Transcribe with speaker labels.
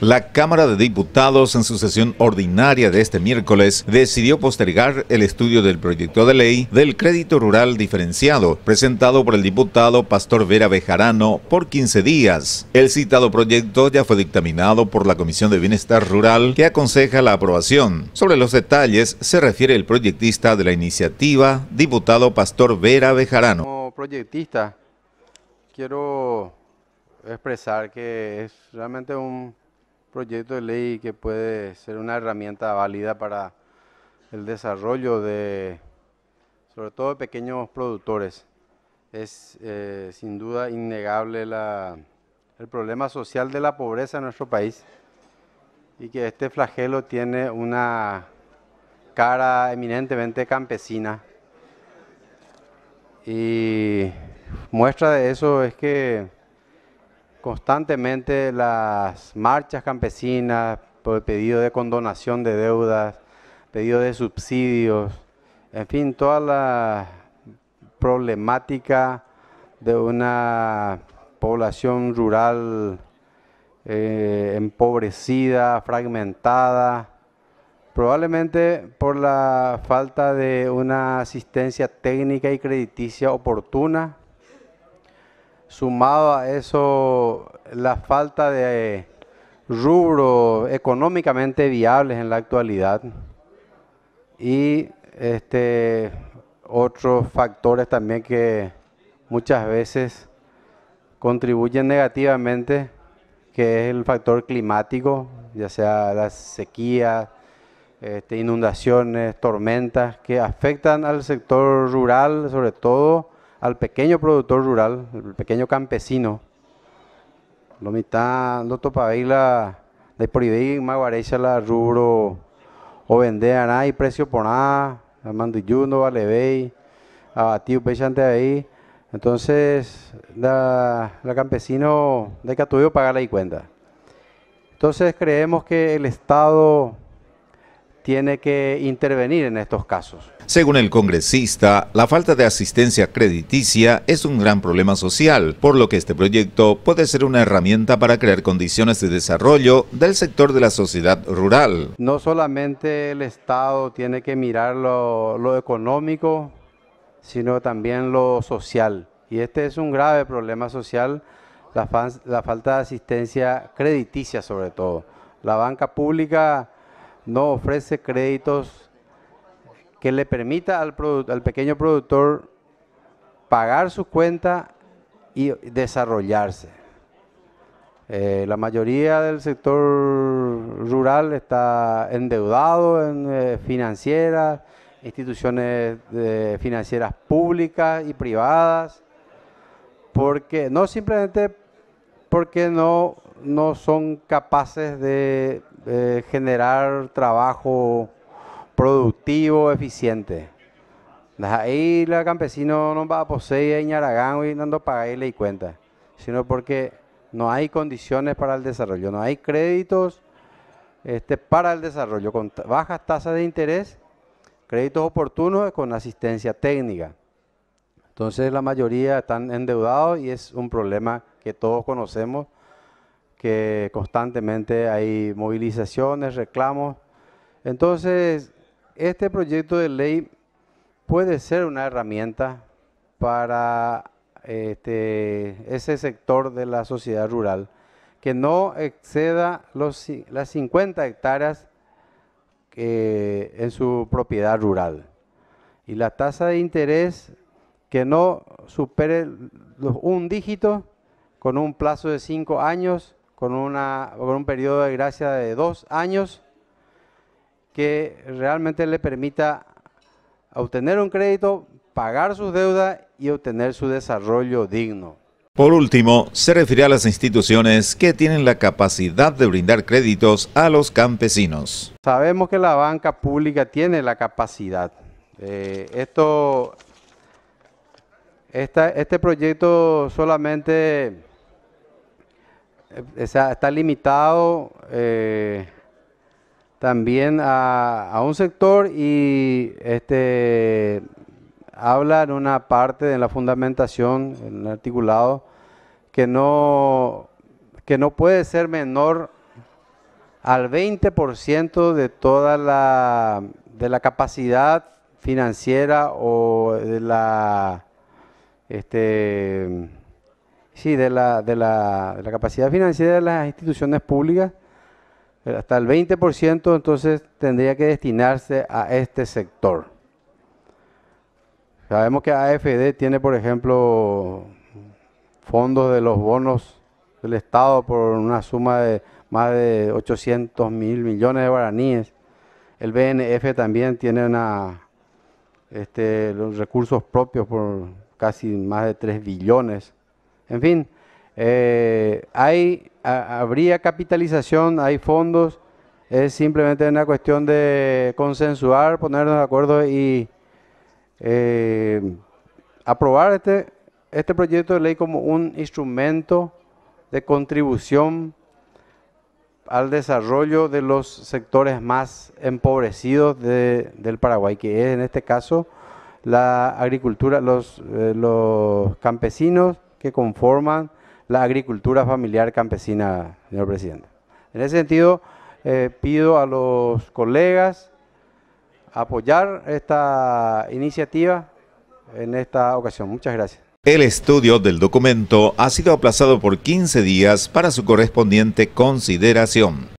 Speaker 1: La Cámara de Diputados, en su sesión ordinaria de este miércoles, decidió postergar el estudio del proyecto de ley del crédito rural diferenciado, presentado por el diputado Pastor Vera Bejarano, por 15 días. El citado proyecto ya fue dictaminado por la Comisión de Bienestar Rural, que aconseja la aprobación. Sobre los detalles se refiere el proyectista de la iniciativa, diputado Pastor Vera Bejarano.
Speaker 2: Como proyectista, quiero expresar que es realmente un proyecto de ley que puede ser una herramienta válida para el desarrollo de, sobre todo de pequeños productores. Es eh, sin duda innegable el problema social de la pobreza en nuestro país y que este flagelo tiene una cara eminentemente campesina. Y muestra de eso es que constantemente las marchas campesinas por el pedido de condonación de deudas, pedido de subsidios, en fin, toda la problemática de una población rural eh, empobrecida, fragmentada, probablemente por la falta de una asistencia técnica y crediticia oportuna Sumado a eso, la falta de rubros económicamente viables en la actualidad y este, otros factores también que muchas veces contribuyen negativamente, que es el factor climático, ya sea las sequías, este, inundaciones, tormentas, que afectan al sector rural sobre todo, al pequeño productor rural, el pequeño campesino. Lo mitad, lo la de prohibir maguarecha la rubro, o vender a nada y precio por nada, vale, a abatido, pechante pues, ahí. Entonces, la, la campesino de que pagar la cuenta. Entonces creemos que el Estado tiene que intervenir en estos casos.
Speaker 1: Según el congresista, la falta de asistencia crediticia es un gran problema social, por lo que este proyecto puede ser una herramienta para crear condiciones de desarrollo del sector de la sociedad rural.
Speaker 2: No solamente el Estado tiene que mirar lo, económico, sino también lo social. Y este es un grave problema social, la falta de asistencia crediticia sobre todo. La banca pública no ofrece créditos que le permita al, pequeño productor pagar su cuenta y desarrollarse. Eh, la mayoría del sector rural está endeudado en eh, financieras, instituciones eh, financieras públicas y privadas, porque no simplemente porque no no son capaces de generar trabajo productivo, eficiente. Ahí el campesino no va a poseer Aragán y no paga y cuenta, sino porque no hay condiciones para el desarrollo, no hay créditos este, para el desarrollo, con bajas tasas de interés, créditos oportunos con asistencia técnica. Entonces la mayoría están endeudados y es un problema que todos conocemos que constantemente hay movilizaciones, reclamos. Entonces, este proyecto de ley puede ser una herramienta para este, ese sector de la sociedad rural, que no exceda los, las 50 hectáreas en su propiedad rural. Y la tasa de interés que no supere un dígito con un plazo de cinco años con, una, un periodo de gracia de dos años que realmente le permita obtener un crédito, pagar sus deudas y obtener su desarrollo digno.
Speaker 1: Por último, se refiere a las instituciones que tienen la capacidad de brindar créditos a los campesinos.
Speaker 2: Sabemos que la banca pública tiene la capacidad. Eh, esto, este proyecto solamente eh, está limitado eh, también a, un sector y este, habla en una parte, de la fundamentación, en el articulado, que no, que no puede ser menor al 20% de toda la, de la capacidad financiera o de la... Este, Sí, de la, de la, capacidad financiera de las instituciones públicas, eh, hasta el 20% entonces tendría que destinarse a este sector. Sabemos que AFD tiene, por ejemplo, fondos de los bonos del Estado por una suma de más de 800 mil millones de guaraníes. El BNF también tiene este, los recursos propios por casi más de 3 billones. En fin, eh, hay, habría capitalización, hay fondos, es simplemente una cuestión de consensuar, ponernos de acuerdo y eh, aprobar este, este, proyecto de ley como un instrumento de contribución al desarrollo de los sectores más empobrecidos del Paraguay, que es en este caso la agricultura, los eh, campesinos, que conforman la agricultura familiar campesina, señor presidente. En ese sentido, eh, pido a los colegas apoyar esta iniciativa en esta ocasión. Muchas gracias.
Speaker 1: El estudio del documento ha sido aplazado por 15 días para su correspondiente consideración.